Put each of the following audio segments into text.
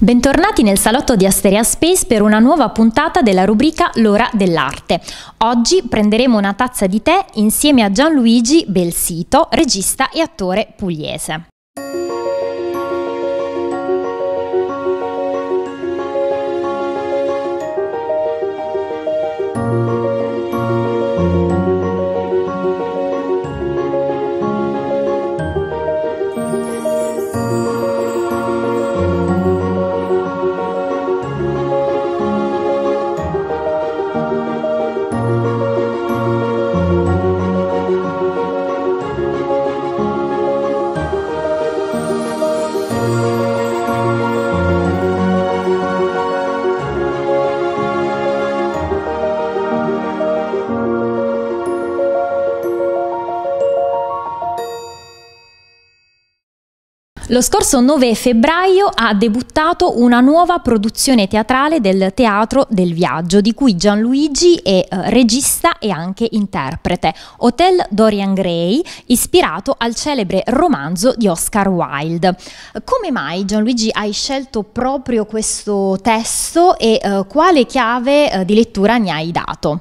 Bentornati nel salotto di Asteria Space per una nuova puntata della rubrica L'ora dell'arte. Oggi prenderemo una tazza di tè insieme a Gianluigi Belsito, regista e attore pugliese. Lo scorso 9 febbraio ha debuttato una nuova produzione teatrale del Teatro del Viaggio, di cui Gianluigi è eh, regista e anche interprete. Hotel Dorian Gray, ispirato al celebre romanzo di Oscar Wilde. Come mai Gianluigi hai scelto proprio questo testo e eh, quale chiave eh, di lettura ne hai dato?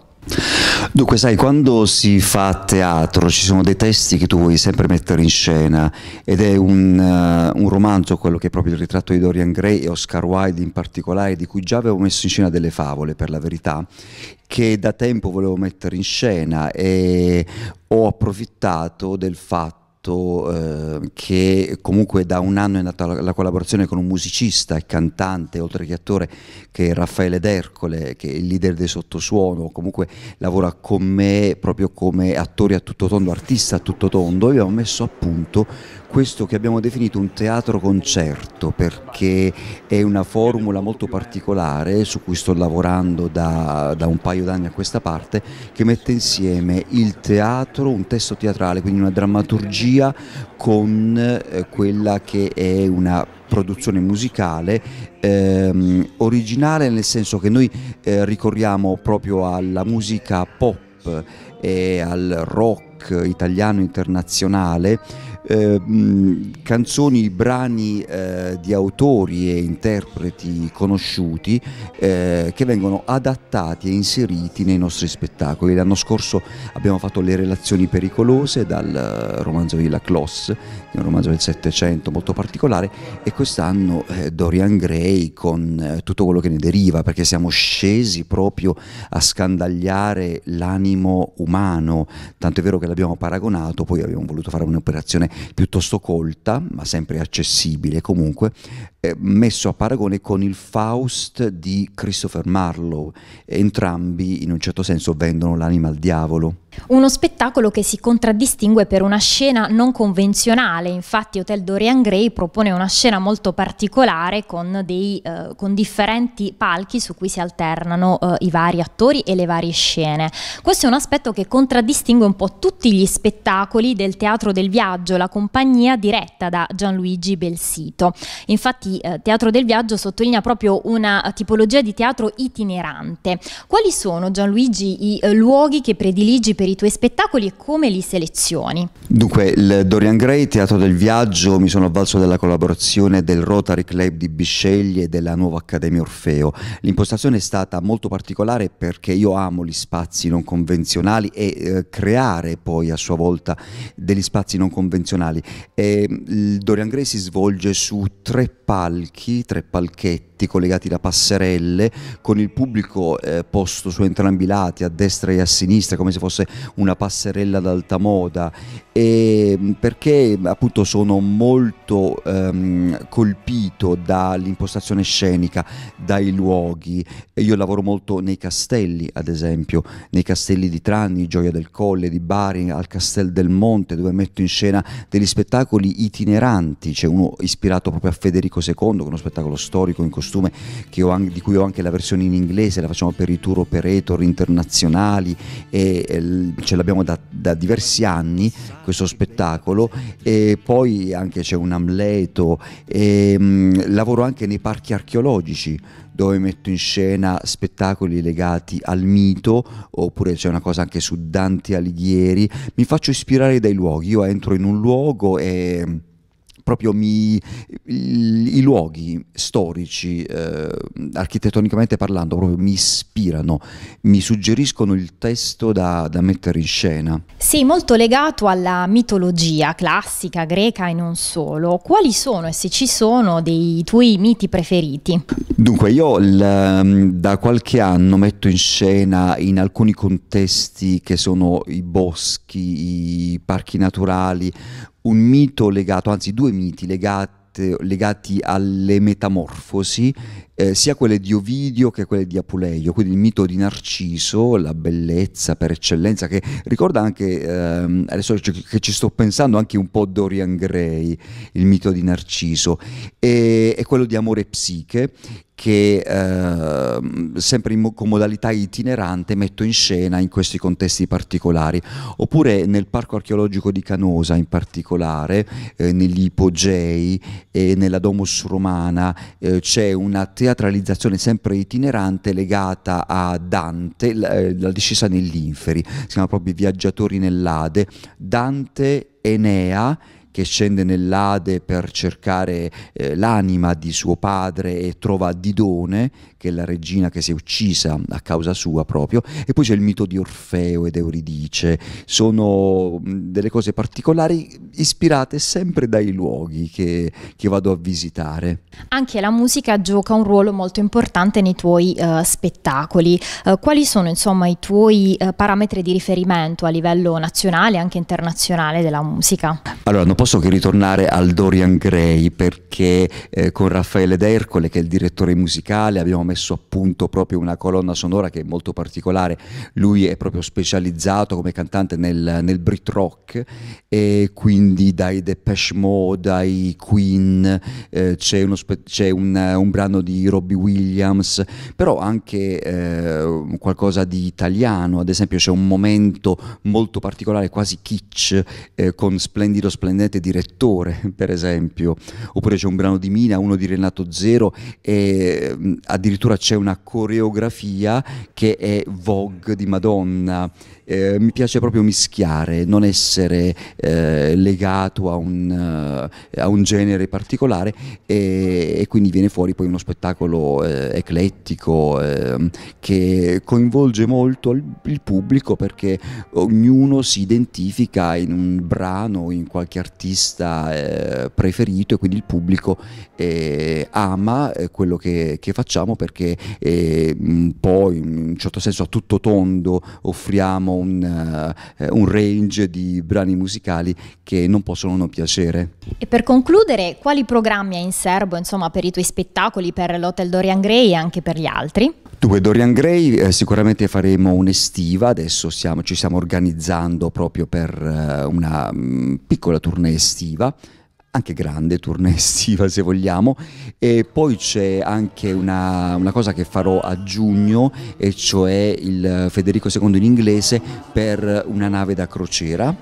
Dunque, sai, quando si fa teatro ci sono dei testi che tu vuoi sempre mettere in scena ed è un, uh, un romanzo, quello che è proprio il ritratto di Dorian Gray e Oscar Wilde in particolare, di cui già avevo messo in scena delle favole, per la verità, che da tempo volevo mettere in scena e ho approfittato del fatto fatto eh, che comunque da un anno è nata la, la, collaborazione con un musicista e cantante, oltre che attore, che è Raffaele D'Ercole, che è il leader dei Sottosuono, comunque lavora con me proprio come attore a tutto tondo, artista a tutto tondo, abbiamo messo a punto questo che abbiamo definito un teatro concerto perché è una formula molto particolare su cui sto lavorando da, da un paio d'anni a questa parte che mette insieme il teatro, un testo teatrale, quindi una drammaturgia sinergia con eh, quella che è una produzione musicale ehm, originale nel senso che noi eh, ricorriamo proprio alla musica pop e al rock italiano internazionale eh, mm, canzoni, brani eh, di autori e interpreti conosciuti eh, che vengono adattati e inseriti nei nostri spettacoli. L'anno scorso abbiamo fatto Le relazioni pericolose dal eh, romanzo di Laclos, un romanzo del Settecento molto particolare, e quest'anno eh, Dorian Gray con tutto quello che ne deriva, perché siamo scesi proprio a scandagliare l'animo umano, tanto è vero che l'abbiamo paragonato, poi abbiamo voluto fare un'operazione piuttosto colta, ma sempre accessibile comunque, eh, messo a paragone con il Faust di Christopher Marlowe. Entrambi in un certo senso vendono l'anima al diavolo. Uno spettacolo che si contraddistingue per una scena non convenzionale, infatti Hotel Dorian Gray propone una scena molto particolare con, dei, eh, con differenti palchi su cui si alternano eh, i vari attori e le varie scene. Questo è un aspetto che contraddistingue un po' tutti gli spettacoli del Teatro del Viaggio, la compagnia diretta da Gianluigi Belsito. Infatti eh, Teatro del Viaggio sottolinea proprio una tipologia di teatro itinerante. Quali sono Gianluigi i eh, luoghi che prediligi per per i tuoi spettacoli e come li selezioni? Dunque, il Dorian Gray, Teatro del Viaggio, mi sono avvalso della collaborazione del Rotary Club di Bisceglie e della nuova Accademia Orfeo. L'impostazione è stata molto particolare perché io amo gli spazi non convenzionali e eh, creare poi a sua volta degli spazi non convenzionali. E, ehm, il Dorian Gray si svolge su tre palchi, tre palchetti tetti collegati da passerelle, con il pubblico eh, posto su entrambi i lati, a destra e a sinistra, come se fosse una passerella d'alta moda, e mm, perché appunto sono molto ehm, colpito dall'impostazione scenica, dai luoghi. Io lavoro molto nei castelli, ad esempio, nei castelli di Trani, Gioia del Colle, di Bari, al Castel del Monte, dove metto in scena degli spettacoli itineranti, c'è uno ispirato proprio a Federico II, uno spettacolo storico in costruzione costume anche, di cui ho anche la versione in inglese, la facciamo per i tour operator internazionali e, e ce l'abbiamo da, da, diversi anni questo spettacolo e poi anche c'è un Amleto e, ehm, mh, lavoro anche nei parchi archeologici dove metto in scena spettacoli legati al mito, oppure c'è una cosa anche su Dante Alighieri, mi faccio ispirare dai luoghi, io entro in un luogo e proprio mi, i, i luoghi storici, eh, architettonicamente parlando, proprio mi ispirano, mi suggeriscono il testo da, da mettere in scena. Sì, molto legato alla mitologia classica, greca e non solo. Quali sono e se ci sono dei tuoi miti preferiti? Dunque, io l, mm, da qualche anno metto in scena in alcuni contesti che sono i boschi, i parchi naturali, un mito legato, anzi due miti legati, legati alle metamorfosi, eh, sia quelle di Ovidio che quelle di Apuleio, quindi il mito di Narciso, la bellezza per eccellenza, che ricorda anche, ehm, adesso che ci sto pensando, anche un po' Dorian Gray, il mito di Narciso, e, e quello di Amore Psiche, che eh, sempre mo con modalità itinerante metto in scena in questi contesti particolari. Oppure nel parco archeologico di Canosa in particolare, eh, negli ipogei e nella Domus Romana eh, c'è una teatralizzazione sempre itinerante legata a Dante, la, eh, la discesa nell'Inferi, si chiama proprio I viaggiatori nell'Ade, Dante, Enea che scende nell'Ade per cercare eh, l'anima di suo padre e trova Didone, che è la regina che si è uccisa a causa sua proprio, e poi c'è il mito di Orfeo ed Euridice, sono mm, delle cose particolari ispirate sempre dai luoghi che, che vado a visitare. Anche la musica gioca un ruolo molto importante nei tuoi uh, spettacoli. Uh, quali sono insomma i tuoi uh, parametri di riferimento a livello nazionale e anche internazionale della musica? Allora, non posso posso che ritornare al Dorian Gray perché eh, con Raffaele D'Ercole, che è il direttore musicale, abbiamo messo a punto proprio una colonna sonora che è molto particolare. Lui è proprio specializzato come cantante nel, nel Brit Rock e quindi dai Depeche Mode, dai Queen, eh, c'è, un, un, brano di Robbie Williams, però anche eh, qualcosa di italiano, ad esempio c'è un momento molto particolare, quasi kitsch, eh, con splendido splendente Presidente Direttore, per esempio, oppure c'è un brano di Mina, uno di Renato Zero e addirittura c'è una coreografia che è Vogue di Madonna. Eh, mi piace proprio mischiare, non essere eh, legato a un, uh, a un, genere particolare e, e, quindi viene fuori poi uno spettacolo eh, eclettico ehm, che coinvolge molto il, il pubblico perché ognuno si identifica in un brano, in qualche artista artista eh, preferito e quindi il pubblico eh, ama eh, quello che, che facciamo perché eh, mm, poi in un certo senso a tutto tondo offriamo un, uh, un range di brani musicali che non possono non piacere. E per concludere, quali programmi hai in serbo insomma, per i tuoi spettacoli, per l'Hotel Dorian Gray e anche per gli altri? Dunque Dorian Gray eh, sicuramente faremo un'estiva, adesso siamo, ci stiamo organizzando proprio per eh, una mh, mm, piccola tournée estiva, anche grande tournée estiva se vogliamo e poi c'è anche una, una, cosa che farò a giugno e cioè il Federico II in inglese per una nave da crociera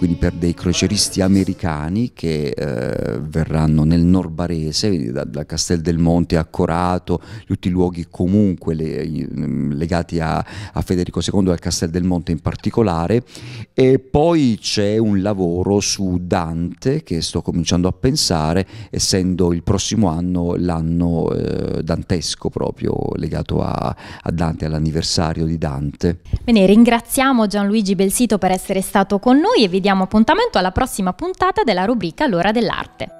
quindi per dei croceristi americani che eh, verranno nel Norbarese, da, da, Castel del Monte a Corato, tutti i luoghi comunque le, mm, legati a, a, Federico II e al Castel del Monte in particolare. E poi c'è un lavoro su Dante che sto cominciando a pensare, essendo il prossimo anno l'anno eh, dantesco proprio legato a, a Dante, all'anniversario di Dante. Bene, ringraziamo Gianluigi Belsito per essere stato con noi e vediamo diamo appuntamento alla prossima puntata della rubrica L'ora dell'arte.